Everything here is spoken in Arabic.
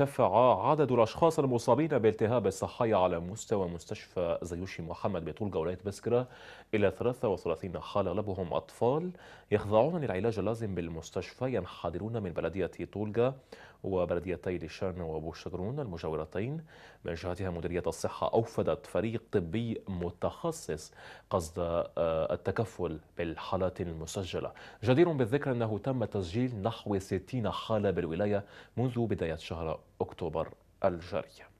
ارتفع عدد الأشخاص المصابين بالتهاب الصحي على مستوى مستشفى زيوشي محمد بطول ولاية بسكرة إلى 33 حالة أغلبهم أطفال يخضعون للعلاج اللازم بالمستشفى ينحدرون من بلدية طولجة وبلديتي لشرن وابو المجاورتين من جهتها مديرية الصحة أوفدت فريق طبي متخصص قصد آه، التكفل بالحالات المسجلة جدير بالذكر أنه تم تسجيل نحو 60 حالة بالولاية منذ بداية شهر أكتوبر الجارية